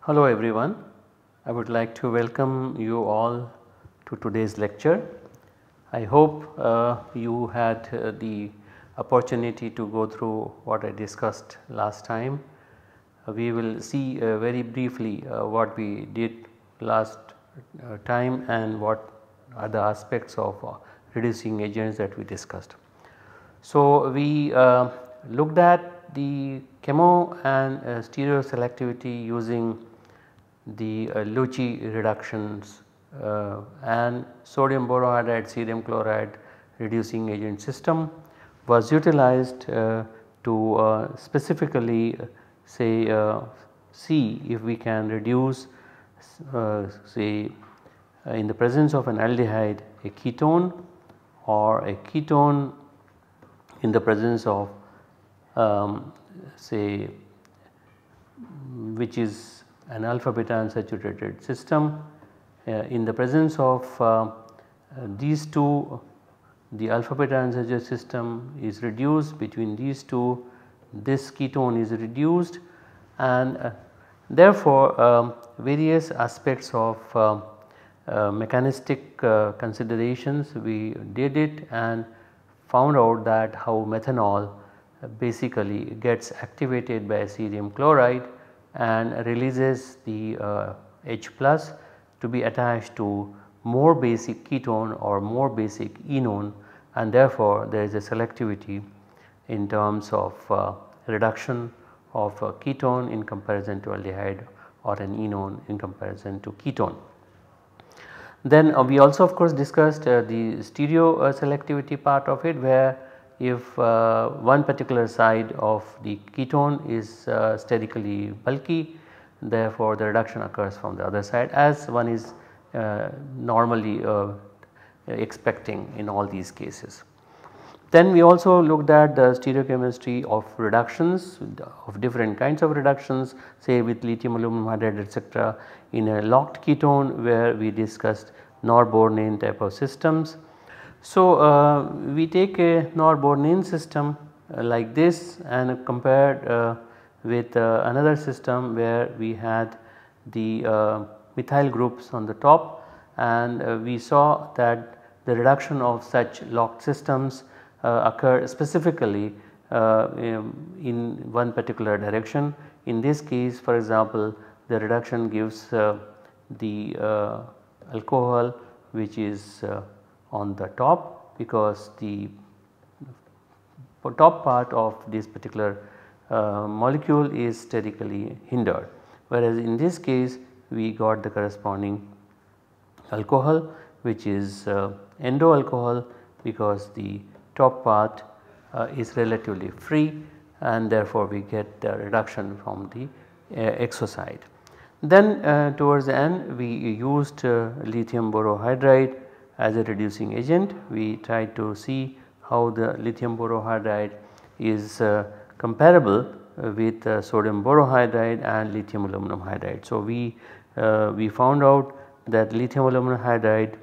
Hello everyone, I would like to welcome you all to today's lecture. I hope uh, you had uh, the opportunity to go through what I discussed last time we will see uh, very briefly uh, what we did last uh, time and what are the aspects of reducing agents that we discussed. So, we looked at the chemo and uh, selectivity using the uh, Lucci reductions uh, and sodium borohydride, cerium chloride reducing agent system was utilized uh, to specifically say uh, see if we can reduce uh, say uh, in the presence of an aldehyde a ketone or a ketone in the presence of um, say which is an alpha beta unsaturated system uh, in the presence of uh, these two the alpha beta unsaturated system is reduced between these two this ketone is reduced and uh, therefore uh, various aspects of um, uh, mechanistic uh, considerations we did it and found out that how methanol basically gets activated by cerium chloride and releases the uh, H plus to be attached to more basic ketone or more basic enone and therefore there is a selectivity in terms of uh, reduction of uh, ketone in comparison to aldehyde or an enone in comparison to ketone. Then uh, we also of course discussed uh, the stereo uh, selectivity part of it where if uh, one particular side of the ketone is sterically bulky therefore the reduction occurs from the other side as one is normally expecting in all these cases. Then we also looked at the stereochemistry of reductions of different kinds of reductions say with lithium aluminum hydride etc in a locked ketone where we discussed norbornene type of systems. So uh, we take a norbornene system uh, like this and compared uh, with uh, another system where we had the uh, methyl groups on the top and we saw that the reduction of such locked systems uh, occur specifically uh, in one particular direction. In this case for example the reduction gives uh, the alcohol which is on the top because the top part of this particular uh, molecule is sterically hindered. Whereas in this case we got the corresponding alcohol which is uh, endo alcohol because the top part uh, is relatively free and therefore we get the reduction from the uh, exocyte. Then uh, towards the end we used uh, lithium borohydride as a reducing agent. We tried to see how the lithium borohydride is uh, comparable with uh, sodium borohydride and lithium aluminum hydride. So we, we found out that lithium aluminum hydride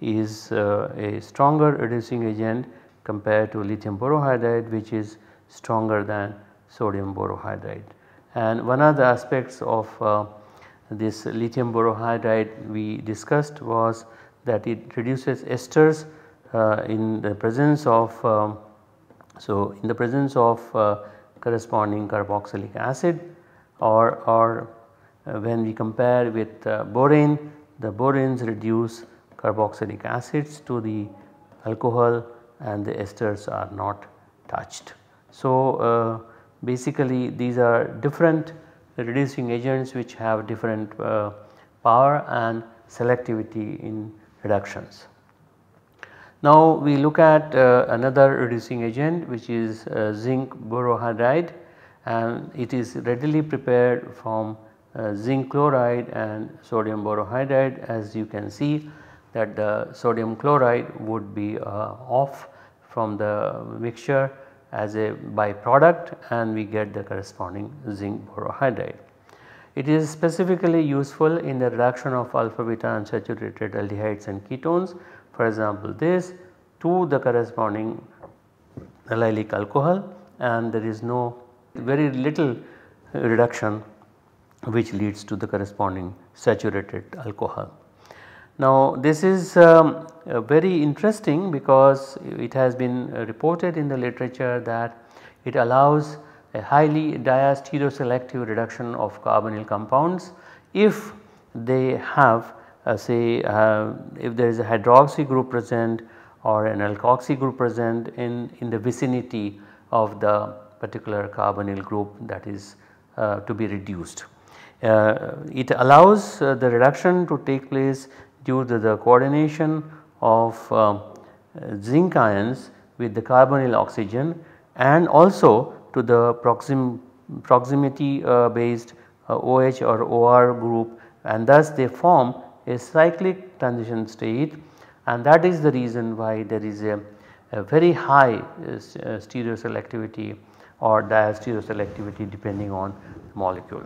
is a stronger reducing agent compared to lithium borohydride which is stronger than sodium borohydride. And one of the aspects of uh, this lithium borohydride we discussed was that it reduces esters uh, in the presence of um, so in the presence of uh, corresponding carboxylic acid or, or uh, when we compare with uh, borane the boranes reduce carboxylic acids to the alcohol and the esters are not touched. So, uh, basically these are different reducing agents which have different uh, power and selectivity in reductions. Now we look at uh, another reducing agent which is uh, zinc borohydride and it is readily prepared from uh, zinc chloride and sodium borohydride as you can see that the sodium chloride would be uh, off from the mixture as a byproduct and we get the corresponding zinc borohydride. It is specifically useful in the reduction of alpha beta unsaturated aldehydes and ketones for example this to the corresponding allylic alcohol and there is no very little reduction which leads to the corresponding saturated alcohol. Now this is um, uh, very interesting because it has been uh, reported in the literature that it allows a highly diastereoselective reduction of carbonyl compounds if they have uh, say uh, if there is a hydroxy group present or an alkoxy group present in, in the vicinity of the particular carbonyl group that is uh, to be reduced. Uh, it allows the reduction to take place due to the coordination of uh, zinc ions with the carbonyl oxygen and also to the proxim proximity uh, based uh, OH or OR group and thus they form a cyclic transition state and that is the reason why there is a, a very high uh, uh, stereoselectivity or diastereoselectivity depending on molecule.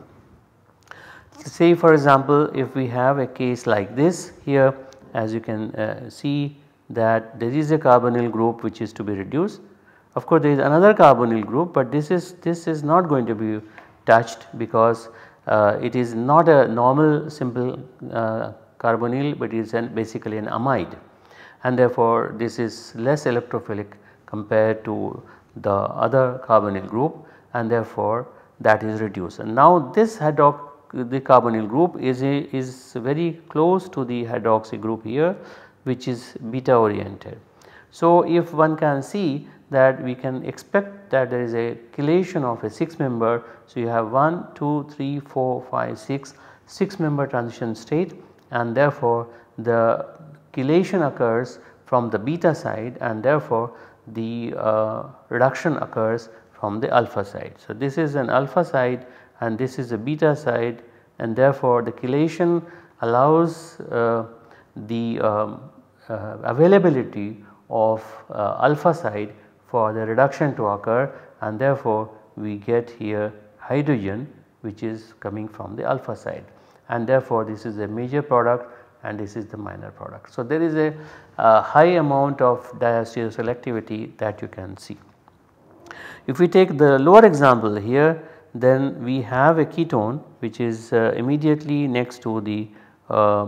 Say for example if we have a case like this here as you can uh, see that there is a carbonyl group which is to be reduced. Of course, there is another carbonyl group, but this is this is not going to be touched because uh, it is not a normal simple uh, carbonyl, but it is an basically an amide, and therefore this is less electrophilic compared to the other carbonyl group, and therefore that is reduced. And now this haddock the carbonyl group is, a, is very close to the hydroxy group here which is beta oriented. So, if one can see that we can expect that there is a chelation of a 6 member. So, you have 1, 2, 3, 4, 5, 6, 6 member transition state and therefore, the chelation occurs from the beta side and therefore, the uh, reduction occurs from the alpha side. So, this is an alpha side and this is the beta side and therefore the chelation allows uh, the um, uh, availability of uh, alpha side for the reduction to occur and therefore we get here hydrogen which is coming from the alpha side and therefore this is a major product and this is the minor product. So there is a, a uh, high amount of diastereoselectivity that you can see. If we take the lower example here then we have a ketone which is uh, immediately next to the uh,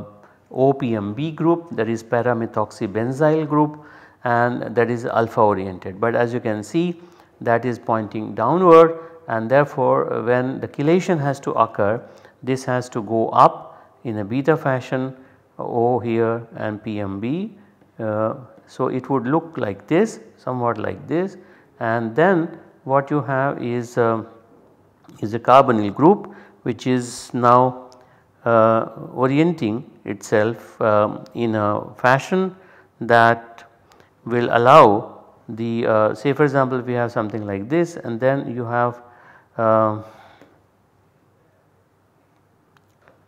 OPMB group that is paramethoxybenzyl group and that is alpha oriented. But as you can see that is pointing downward and therefore uh, when the chelation has to occur this has to go up in a beta fashion O here and PMB. Uh, so it would look like this somewhat like this and then what you have is uh, is a carbonyl group which is now uh, orienting itself um, in a fashion that will allow the uh, say for example we have something like this and then you have uh,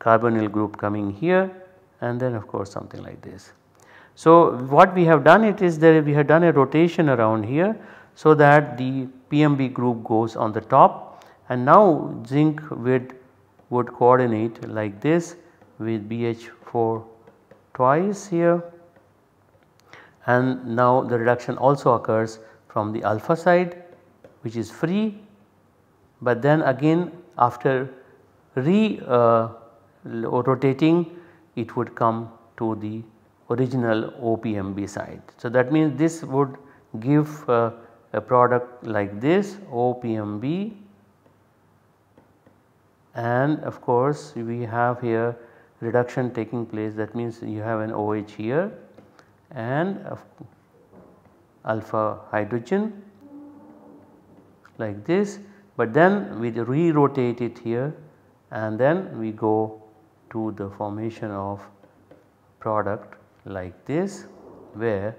carbonyl group coming here and then of course something like this. So what we have done it is that we have done a rotation around here so that the PMB group goes on the top and now zinc would would coordinate like this with BH4 twice here and now the reduction also occurs from the alpha side which is free but then again after re uh, rotating it would come to the original OPMB side. So that means this would give uh, a product like this OPMB and of course we have here reduction taking place that means you have an OH here and alpha hydrogen like this but then we re-rotate it here and then we go to the formation of product like this where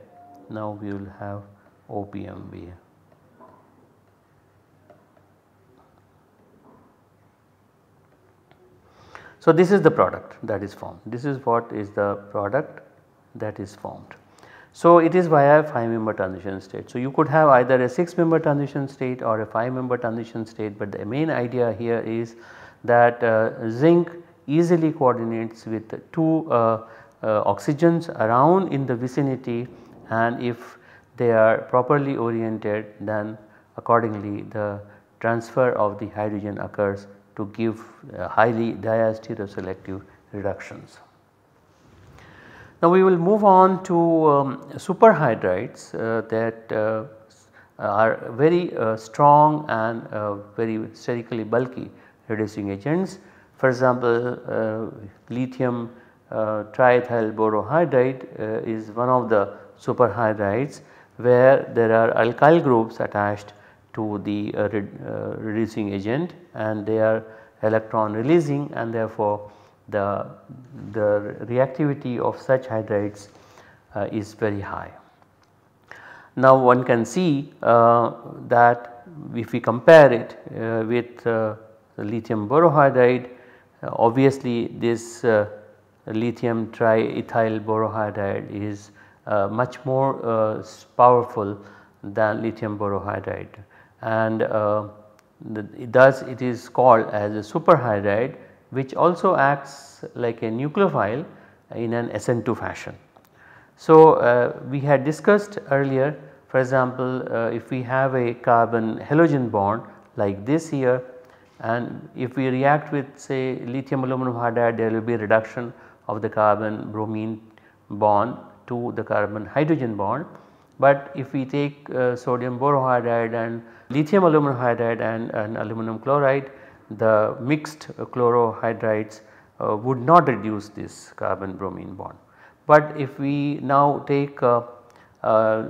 now we will have OPMB. So, this is the product that is formed this is what is the product that is formed. So, it is via a 5 member transition state. So, you could have either a 6 member transition state or a 5 member transition state but the main idea here is that uh, zinc easily coordinates with 2 uh, uh, oxygens around in the vicinity and if they are properly oriented then accordingly the transfer of the hydrogen occurs to give uh, highly diastereoselective reductions. Now we will move on to um, superhydrides uh, that uh, are very uh, strong and uh, very sterically bulky reducing agents. For example, uh, lithium triethyl borohydride is one of the superhydrides where there are alkyl groups attached to the uh, re uh, reducing agent and they are electron releasing and therefore the, the reactivity of such hydrides uh, is very high. Now one can see uh, that if we compare it uh, with uh, lithium borohydride obviously this lithium triethyl borohydride is much more powerful than lithium borohydride and uh, the, thus it is called as a superhydride which also acts like a nucleophile in an SN2 fashion. So, uh, we had discussed earlier for example, uh, if we have a carbon halogen bond like this here and if we react with say lithium aluminum hydride there will be a reduction of the carbon bromine bond to the carbon hydrogen bond but if we take uh, sodium borohydride and lithium aluminum hydride and, and aluminum chloride, the mixed chlorohydrides uh, would not reduce this carbon bromine bond. But if we now take uh, uh,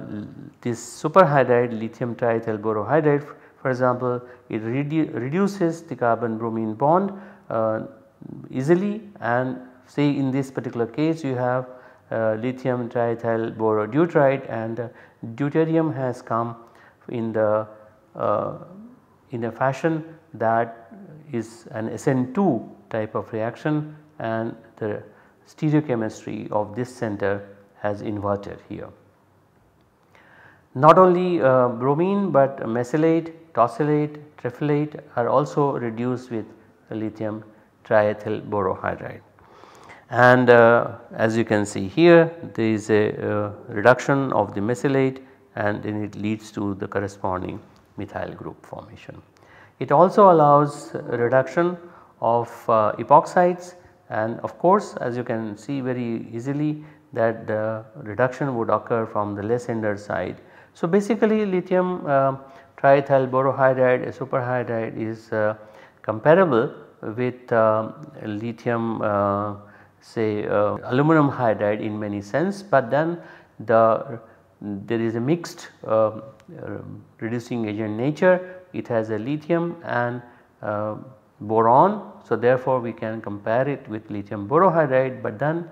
this superhydride lithium triethyl borohydride for example, it redu reduces the carbon bromine bond uh, easily and say in this particular case you have uh, lithium triethyl borodeutride and deuterium has come in the uh, in a fashion that is an SN2 type of reaction and the stereochemistry of this center has inverted here. Not only uh, bromine but mesylate, tosylate, triflate are also reduced with lithium triethyl borohydride and uh, as you can see here there is a uh, reduction of the mesylate and then it leads to the corresponding methyl group formation. It also allows reduction of uh, epoxides and of course as you can see very easily that the reduction would occur from the less ender side. So basically lithium uh, triethyl borohydride a superhydride is uh, comparable with um, lithium uh, say uh, aluminum hydride in many sense but then the there is a mixed uh, uh, reducing agent nature it has a lithium and uh, boron. So, therefore, we can compare it with lithium borohydride but then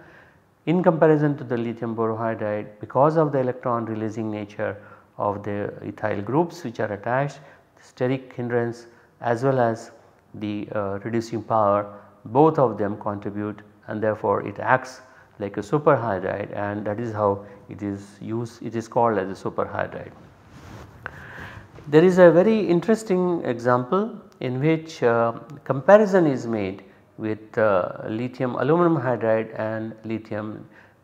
in comparison to the lithium borohydride because of the electron releasing nature of the ethyl groups which are attached steric hindrance as well as the uh, reducing power both of them contribute and therefore it acts like a superhydride and that is how it is used it is called as a superhydride. There is a very interesting example in which uh, comparison is made with uh, lithium aluminum hydride and lithium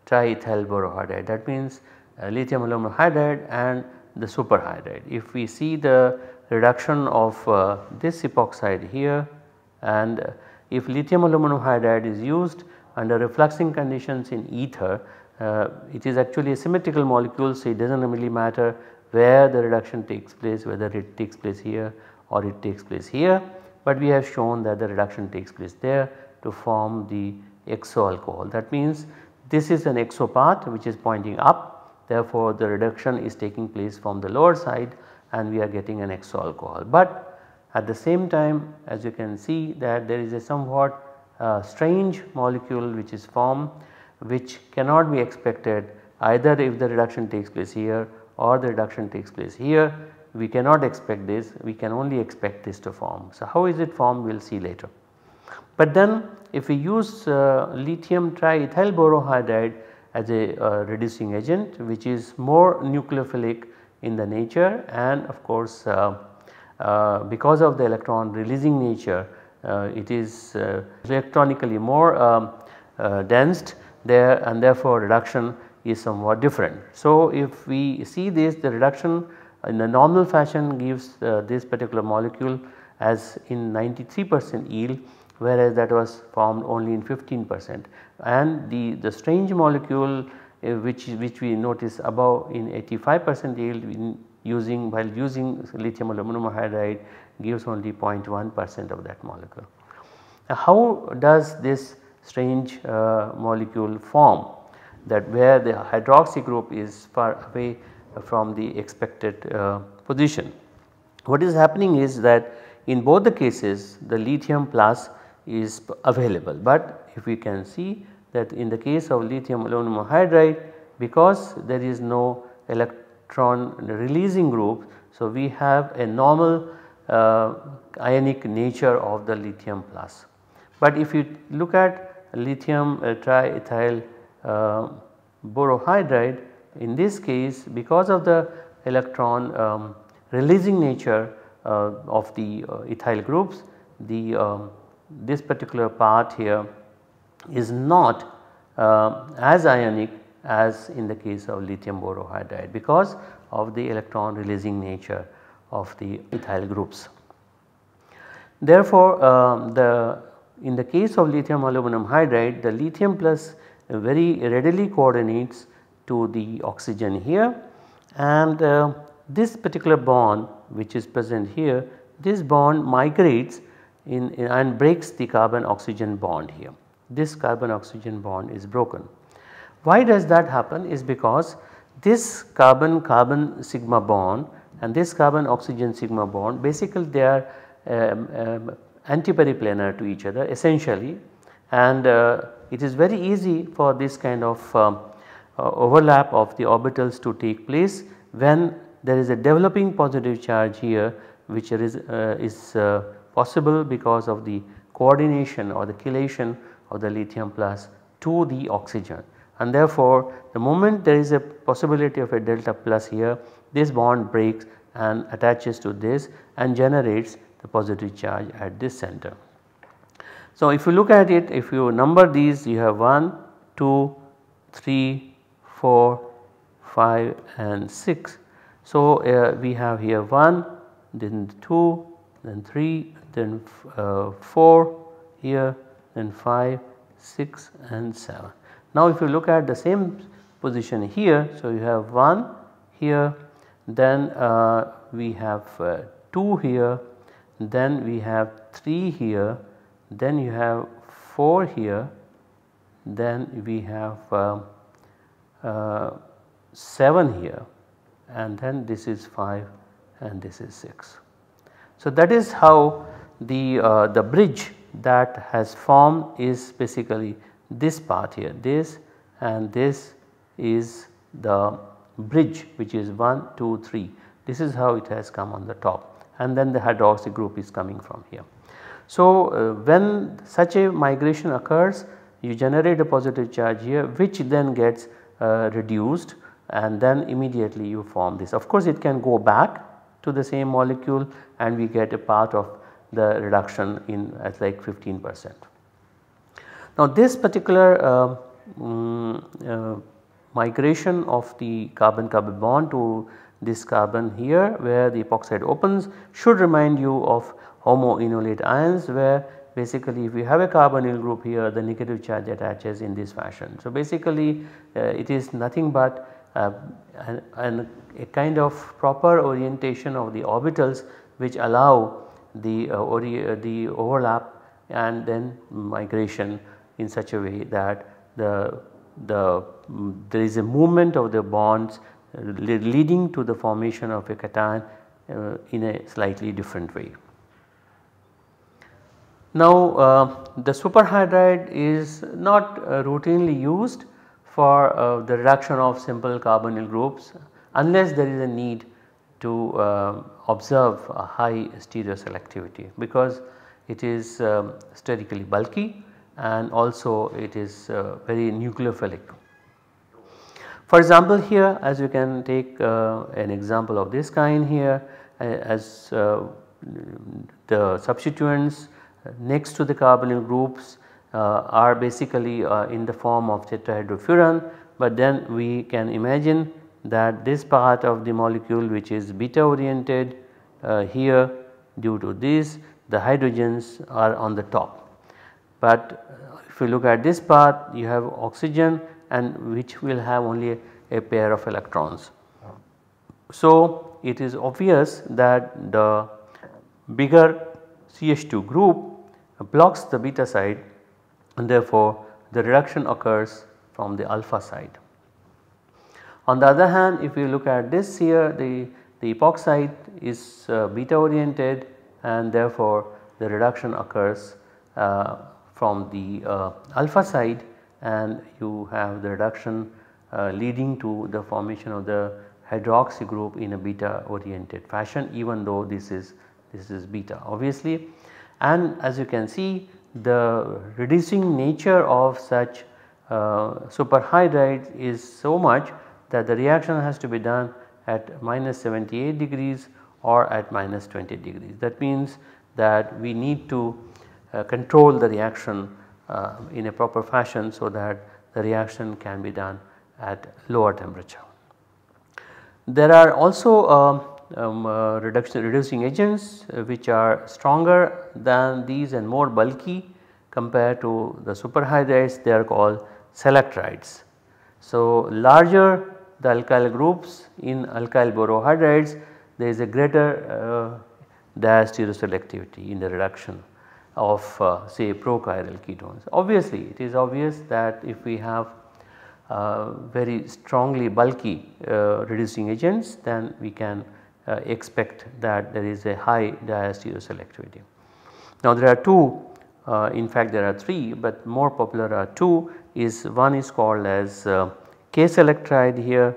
triethyl borohydride that means uh, lithium aluminum hydride and the superhydride. If we see the reduction of uh, this epoxide here and if lithium aluminum hydride is used under refluxing conditions in ether uh, it is actually a symmetrical molecule so it does not really matter where the reduction takes place whether it takes place here or it takes place here but we have shown that the reduction takes place there to form the exo alcohol. That means this is an exo path which is pointing up therefore the reduction is taking place from the lower side and we are getting an exo alcohol. But at the same time as you can see that there is a somewhat uh, strange molecule which is formed which cannot be expected either if the reduction takes place here or the reduction takes place here we cannot expect this we can only expect this to form. So, how is it formed we will see later. But then if we use uh, lithium triethyl borohydride as a uh, reducing agent which is more nucleophilic in the nature and of course uh, uh because of the electron releasing nature uh, it is uh, electronically more um, uh, densed there and therefore reduction is somewhat different. So if we see this the reduction in the normal fashion gives uh, this particular molecule as in 93 percent yield whereas that was formed only in 15 percent and the, the strange molecule uh, which which we notice above in 85 percent yield using while using lithium aluminum hydride gives only 0.1 percent of that molecule. Now, how does this strange uh, molecule form that where the hydroxy group is far away from the expected uh, position. What is happening is that in both the cases the lithium plus is available but if we can see that in the case of lithium aluminum hydride because there is no electron releasing group so we have a normal uh, ionic nature of the lithium plus. But if you look at lithium uh, triethyl uh, borohydride in this case because of the electron um, releasing nature uh, of the uh, ethyl groups the um, this particular part here is not uh, as ionic as in the case of lithium borohydride because of the electron releasing nature of the ethyl groups. Therefore, uh, the in the case of lithium aluminum hydride the lithium plus very readily coordinates to the oxygen here and uh, this particular bond which is present here this bond migrates in, in and breaks the carbon oxygen bond here this carbon oxygen bond is broken. Why does that happen is because this carbon carbon sigma bond and this carbon oxygen sigma bond basically they are um, um, antiperiplanar to each other essentially and uh, it is very easy for this kind of um, uh, overlap of the orbitals to take place when there is a developing positive charge here which is, uh, is uh, possible because of the coordination or the chelation of the lithium plus to the oxygen and therefore the moment there is a possibility of a delta plus here this bond breaks and attaches to this and generates the positive charge at this center. So, if you look at it if you number these you have 1, 2, 3, 4, 5 and 6. So, uh, we have here 1 then 2 then 3 then uh, 4 here then 5, 6 and 7. Now, if you look at the same position here so you have 1 here then uh, we have uh, 2 here, then we have 3 here, then you have 4 here, then we have uh, uh 7 here and then this is 5 and this is 6. So that is how the, uh, the bridge that has formed is basically this part here this and this is the bridge which is 1, 2, 3 this is how it has come on the top and then the hydroxy group is coming from here. So, uh, when such a migration occurs you generate a positive charge here which then gets uh, reduced and then immediately you form this. Of course, it can go back to the same molecule and we get a part of the reduction in at like 15 percent. Now, this particular uh, um, migration of the carbon-carbon bond to this carbon here where the epoxide opens should remind you of homoenolate ions where basically if we have a carbonyl group here the negative charge attaches in this fashion. So basically uh, it is nothing but uh, an, an, a kind of proper orientation of the orbitals which allow the, uh, uh the overlap and then migration in such a way that the the there is a movement of the bonds leading to the formation of a cation uh, in a slightly different way. Now uh, the superhydride is not uh, routinely used for uh, the reduction of simple carbonyl groups unless there is a need to uh, observe a high stereoselectivity because it is um, sterically bulky and also it is uh, very nucleophilic. For example here as you can take uh, an example of this kind here uh, as uh, the substituents next to the carbonyl groups uh, are basically in the form of tetrahydrofuran but then we can imagine that this part of the molecule which is beta oriented here due to this the hydrogens are on the top but if you look at this path you have oxygen and which will have only a, a pair of electrons. So it is obvious that the bigger CH2 group blocks the beta side and therefore the reduction occurs from the alpha side. On the other hand if you look at this here the, the epoxide is uh, beta oriented and therefore the reduction occurs uh, from the uh, alpha side and you have the reduction uh, leading to the formation of the hydroxy group in a beta oriented fashion even though this is this is beta obviously. And as you can see the reducing nature of such uh, superhydride is so much that the reaction has to be done at minus 78 degrees or at minus 20 degrees. That means that we need to uh, control the reaction uh, in a proper fashion so that the reaction can be done at lower temperature. There are also um, um uh, reduction, reducing agents uh, which are stronger than these and more bulky compared to the superhydrides they are called selectrides. So larger the alkyl groups in alkyl borohydrides there is a greater uh, diastereoselectivity in the reduction of uh, say prochiral ketones. Obviously it is obvious that if we have uh, very strongly bulky uh, reducing agents then we can uh, expect that there is a high diastereoselectivity. Now there are two uh, in fact there are three but more popular are two is one is called as case uh, electride here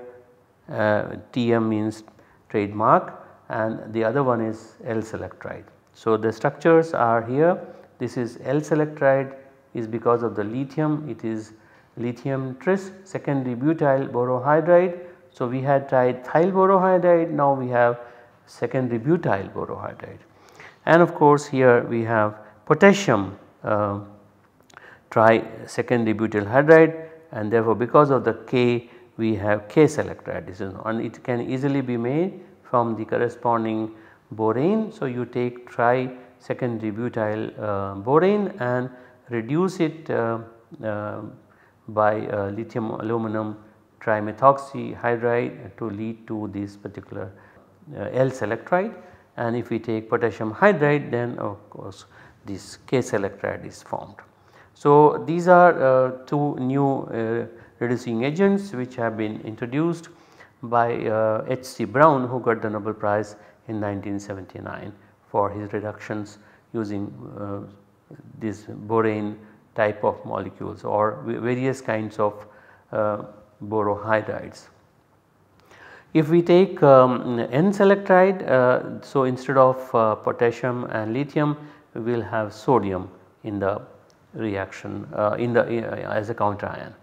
TM means trademark and the other one is L selectride. So the structures are here this is L-selectride is because of the lithium it is lithium tris secondary butyl borohydride. So we had tried thyl borohydride now we have secondary butyl borohydride and of course here we have potassium uh, tri secondary butyl hydride and therefore because of the K we have K selectride this and it can easily be made from the corresponding borane. So, you take tri secondary butyl uh, borane and reduce it uh, uh, by uh, lithium aluminum trimethoxyhydride to lead to this particular uh, L electrolyte. and if we take potassium hydride then of course this K electrolyte is formed. So, these are uh, two new reducing agents which have been introduced by H. C. Brown who got the Nobel Prize in 1979 for his reductions using uh, this borane type of molecules or various kinds of uh, borohydrides. If we take um, N selectride, uh, so instead of uh, potassium and lithium, we will have sodium in the reaction uh, in the uh, as a counter ion.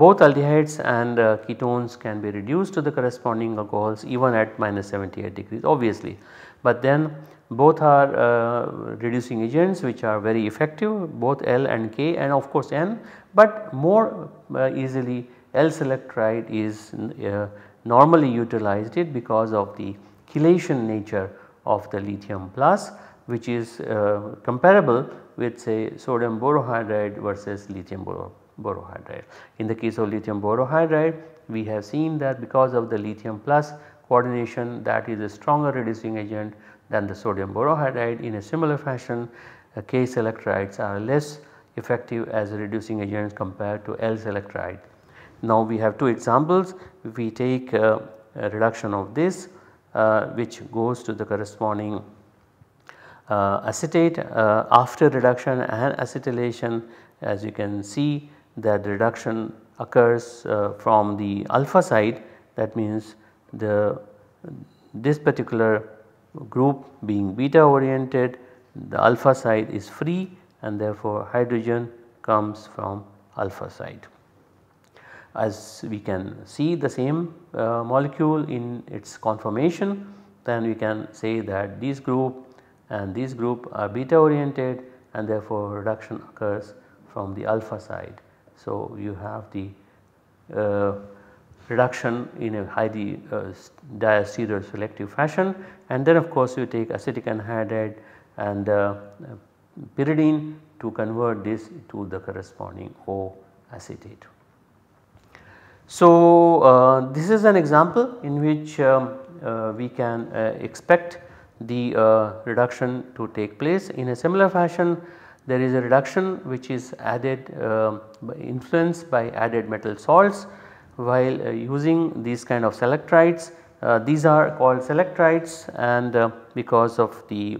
Both aldehydes and uh, ketones can be reduced to the corresponding alcohols even at minus 78 degrees obviously. But then both are uh, reducing agents which are very effective both L and K and of course N but more uh, easily L selectride is uh, normally utilized it because of the chelation nature of the lithium plus which is uh, comparable with say sodium borohydride versus lithium borohydride borohydride. In the case of lithium borohydride we have seen that because of the lithium plus coordination that is a stronger reducing agent than the sodium borohydride in a similar fashion uh, K electrides are less effective as reducing agents compared to L electride. Now we have two examples if we take uh, a reduction of this uh, which goes to the corresponding uh, acetate uh, after reduction and acetylation as you can see that reduction occurs uh, from the alpha side that means the this particular group being beta oriented the alpha side is free and therefore hydrogen comes from alpha side. As we can see the same uh, molecule in its conformation then we can say that this group and this group are beta oriented and therefore reduction occurs from the alpha side so, you have the uh, reduction in a highly uh, diastereoselective selective fashion and then of course you take acetic anhydride and uh, pyridine to convert this to the corresponding O acetate. So, uh, this is an example in which um, uh, we can uh, expect the uh, reduction to take place in a similar fashion there is a reduction which is added uh, by influenced by added metal salts while uh, using these kind of selectrides. Uh, these are called selectrides and uh, because of the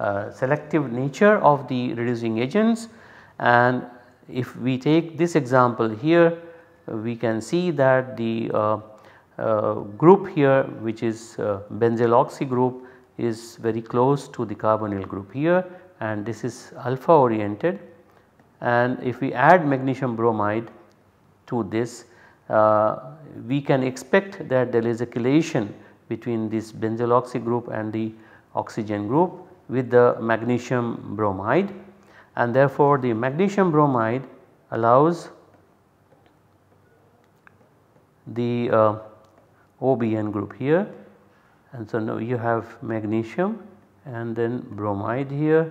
uh, selective nature of the reducing agents and if we take this example here we can see that the uh, group here which is benzyl oxy group is very close to the carbonyl group here and this is alpha oriented and if we add magnesium bromide to this uh, we can expect that there is a chelation between this benzyl oxy group and the oxygen group with the magnesium bromide and therefore the magnesium bromide allows the uh, OBN group here and so now you have magnesium and then bromide here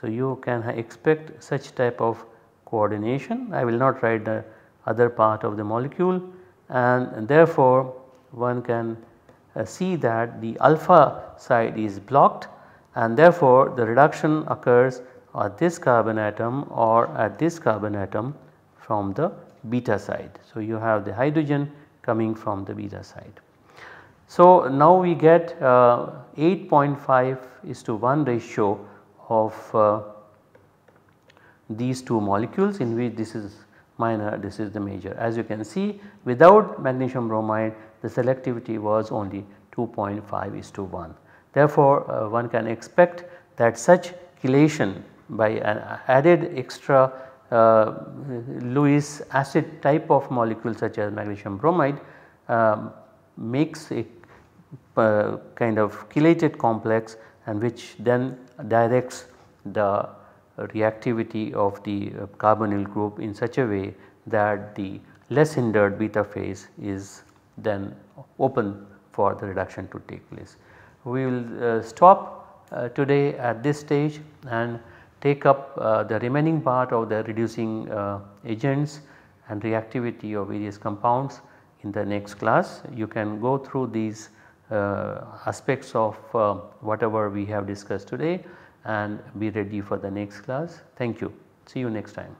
so, you can expect such type of coordination. I will not write the other part of the molecule and therefore one can uh, see that the alpha side is blocked and therefore the reduction occurs at this carbon atom or at this carbon atom from the beta side. So, you have the hydrogen coming from the beta side. So, now we get uh, 8.5 is to 1 ratio of uh, these two molecules in which this is minor this is the major. As you can see without magnesium bromide the selectivity was only 2.5 is to 1. Therefore, uh, one can expect that such chelation by an added extra uh, Lewis acid type of molecule such as magnesium bromide uh, makes a uh, kind of chelated complex and which then directs the reactivity of the uh, carbonyl group in such a way that the less hindered beta phase is then open for the reduction to take place. We will uh, stop uh, today at this stage and take up uh, the remaining part of the reducing uh, agents and reactivity of various compounds in the next class. You can go through these uh, aspects of uh, whatever we have discussed today and be ready for the next class. Thank you. See you next time.